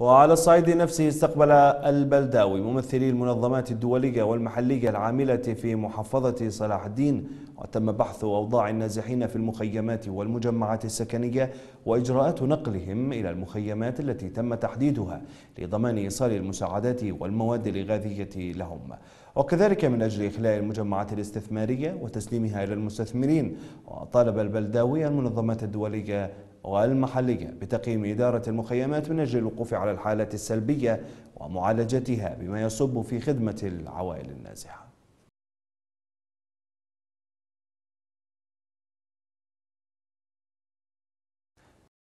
وعلى الصعيد نفسه استقبل البلداوي ممثلي المنظمات الدولية والمحلية العاملة في محافظة صلاح الدين وتم بحث أوضاع النازحين في المخيمات والمجمعات السكنية وإجراءات نقلهم إلى المخيمات التي تم تحديدها لضمان إيصال المساعدات والمواد الإغاثية لهم وكذلك من أجل إخلاء المجمعات الاستثمارية وتسليمها إلى المستثمرين وطالب البلداوي المنظمات الدولية والمحلية بتقييم إدارة المخيمات من أجل الوقوف على الحالة السلبية ومعالجتها بما يصب في خدمة العوائل النازحة